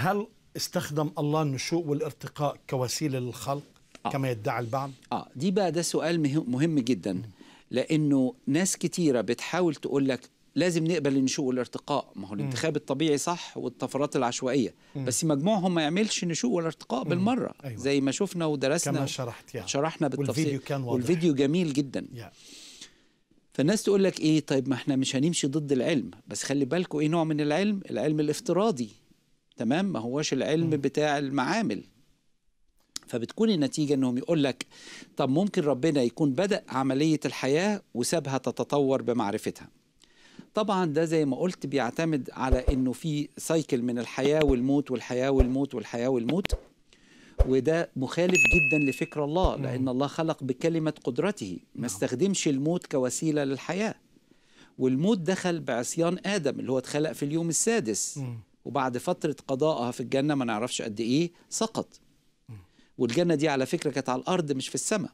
هل استخدم الله النشوء والارتقاء كوسيله للخلق آه. كما يدعي البعض؟ اه دي بقى ده سؤال مهم جدا لانه ناس كثيره بتحاول تقول لك لازم نقبل النشوء والارتقاء ما هو الانتخاب الطبيعي صح والطفرات العشوائيه مم. بس مجموعهم ما يعملش نشوء ولا ارتقاء بالمره أيوة. زي ما شفنا ودرسنا كما شرحت يعني. شرحنا بالتفصيل والفيديو كان واضح والفيديو جميل جدا yeah. فالناس تقول لك ايه طيب ما احنا مش هنمشي ضد العلم بس خلي بالكم ايه نوع من العلم العلم الافتراضي تمام ما هوش العلم بتاع المعامل فبتكون النتيجة أنهم يقول لك طب ممكن ربنا يكون بدأ عملية الحياة وسابها تتطور بمعرفتها طبعا ده زي ما قلت بيعتمد على أنه في سايكل من الحياة والموت والحياة والموت والحياة والموت وده مخالف جدا لفكر الله لأن الله خلق بكلمة قدرته ما نعم. استخدمش الموت كوسيلة للحياة والموت دخل بعصيان آدم اللي هو اتخلق في اليوم السادس وبعد فترة قضائها في الجنة ما نعرفش قد إيه سقط والجنة دي على فكرة كانت على الأرض مش في السماء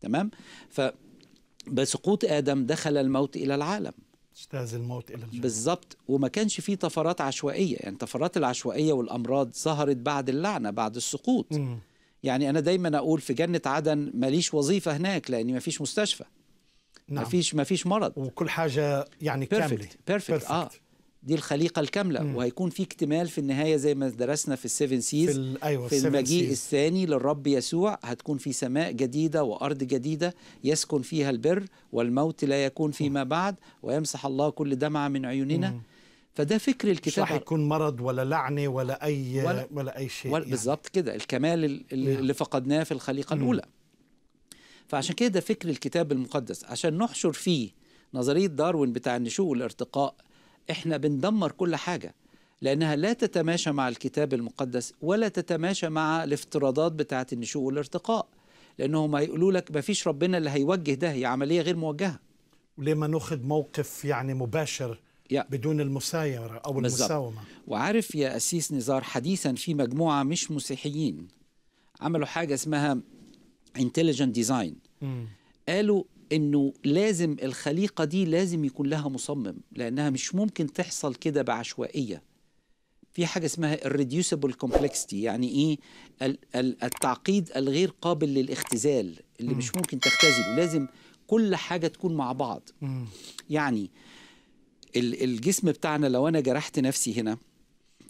تمام فبسقوط آدم دخل الموت إلى العالم اجتاز الموت إلى الجنة بالظبط وما كانش فيه طفرات عشوائية يعني الطفرات العشوائية والأمراض ظهرت بعد اللعنة بعد السقوط م. يعني أنا دايما أقول في جنة عدن ماليش وظيفة هناك لأن مفيش مستشفى نعم. مفيش مفيش مرض وكل حاجه يعني كاملة كامله بيرفكت اه دي الخليقه الكامله مم. وهيكون في اكتمال في النهايه زي ما درسنا في السيفن سيز في, أيوة في المجيء الثاني للرب يسوع هتكون في سماء جديده وارض جديده يسكن فيها البر والموت لا يكون فيما مم. بعد ويمسح الله كل دمعه من عيوننا مم. فده فكر الكتاب مش راح يكون مرض ولا لعنه ولا اي ولا, ولا اي شيء يعني. بالظبط كده الكمال اللي, نعم. اللي فقدناه في الخليقه مم. الاولى فعشان كده ده فكر الكتاب المقدس عشان نحشر فيه نظريه داروين بتاع النشوء والارتقاء احنا بندمر كل حاجه لانها لا تتماشى مع الكتاب المقدس ولا تتماشى مع الافتراضات بتاعه النشوء والارتقاء لانهم هيقولوا لك ما فيش ربنا اللي هيوجه ده هي عمليه غير موجهه ما ناخذ موقف يعني مباشر يا. بدون المسايرة أو بالزبط. المساومة وعارف يا أسيس نزار حديثا في مجموعة مش مسيحيين عملوا حاجة اسمها انتليجنت ديزاين قالوا انه لازم الخليقه دي لازم يكون لها مصمم لانها مش ممكن تحصل كده بعشوائيه في حاجه اسمها الريديوسبل كومبلكسيتي يعني ايه التعقيد الغير قابل للاختزال اللي مش ممكن تختزله لازم كل حاجه تكون مع بعض يعني الجسم بتاعنا لو انا جرحت نفسي هنا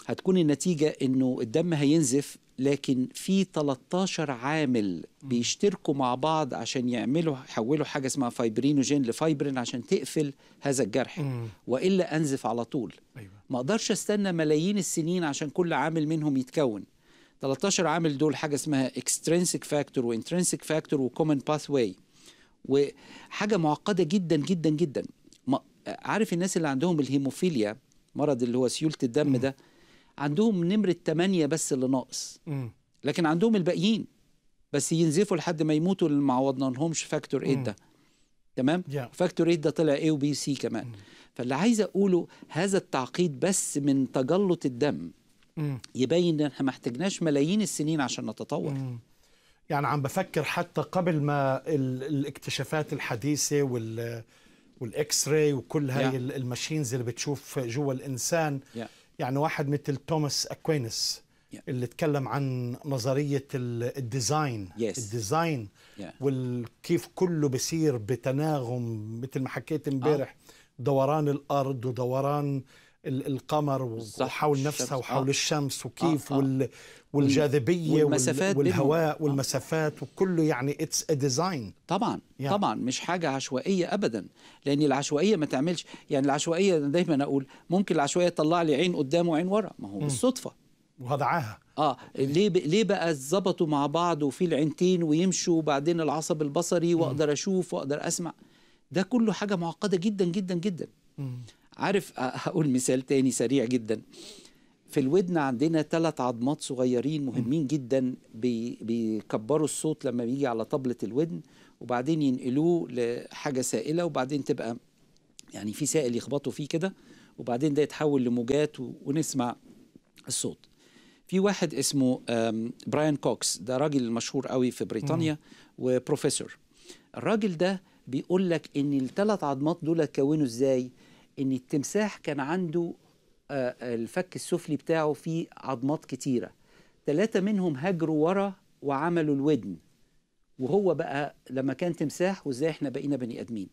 هتكون النتيجه انه الدم هينزف لكن في 13 عامل بيشتركوا مع بعض عشان يعملوا يحولوا حاجه اسمها فايبرينوجين لفايبرين عشان تقفل هذا الجرح مم. والا انزف على طول أيوة. ما اقدرش استنى ملايين السنين عشان كل عامل منهم يتكون 13 عامل دول حاجه اسمها اكسترنسيك فاكتور وانترنسيك فاكتور وكومن باث واي وحاجه معقده جدا جدا جدا عارف الناس اللي عندهم الهيموفيليا مرض اللي هو سيوله الدم مم. ده عندهم نمرة 8 بس اللي ناقص لكن عندهم الباقيين بس ينزفوا لحد ما يموتوا اللي ما لهمش فاكتور 8 ده تمام yeah. فاكتور 8 ده طلع ايه وبي سي كمان فاللي عايز اقوله هذا التعقيد بس من تجلط الدم mm. يبين ان احنا ما احتاجناش ملايين السنين عشان نتطور mm. يعني عم بفكر حتى قبل ما الاكتشافات الحديثه وال والاكس راي وكل هاي yeah. الماشينز اللي بتشوف جوا الانسان yeah. يعني واحد مثل توماس اكوينس yeah. اللي تكلم عن نظريه الديزاين yes. الديزاين yeah. وكيف كله بصير بتناغم مثل ما حكيت امبارح آه. دوران الارض ودوران القمر وحول نفسها وحول آه. الشمس آه، وكيف آه وال والجاذبيه والمسافات والهواء آه. والمسافات وكله يعني اتس ا ديزاين طبعا yeah. طبعا مش حاجه عشوائيه ابدا لان العشوائيه ما تعملش يعني العشوائيه دايما اقول ممكن العشوائيه تطلع لي عين قدام وعين ورا ما هو بالصدفه عاهه اه ليه ب... ليه بقى ظبطوا مع بعض وفي العينتين ويمشوا وبعدين العصب البصري واقدر اشوف واقدر اسمع ده كله حاجه معقده جدا جدا جدا عارف هقول مثال تاني سريع جدا في الودن عندنا ثلاث عظمات صغيرين مهمين جدا بيكبروا الصوت لما بيجي على طبلة الودن وبعدين ينقلوه لحاجة سائلة وبعدين تبقى يعني في سائل يخبطوا فيه كده وبعدين ده يتحول لموجات ونسمع الصوت في واحد اسمه براين كوكس ده راجل مشهور قوي في بريطانيا وبروفيسور الراجل ده بيقول لك ان الثلاث عظمات دول اتكونوا ازاي ان التمساح كان عنده آه، الفك السفلي بتاعه فيه عظمات كتيرة ثلاثة منهم هجروا ورا وعملوا الودن وهو بقى لما كان تمساح وازاي احنا بقينا بني ادمين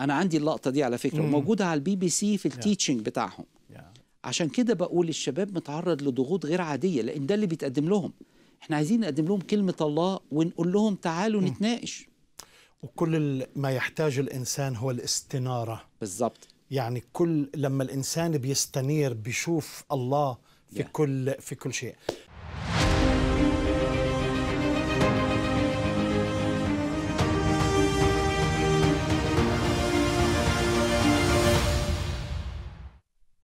انا عندي اللقطه دي على فكره وموجوده على البي بي سي في التيتشنج بتاعهم عشان كده بقول الشباب متعرض لضغوط غير عاديه لان ده اللي بيتقدم لهم احنا عايزين نقدم لهم كلمه الله ونقول لهم تعالوا نتناقش وكل ما يحتاج الانسان هو الاستناره بالظبط يعني كل لما الانسان بيستنير بيشوف الله في yeah. كل في كل شيء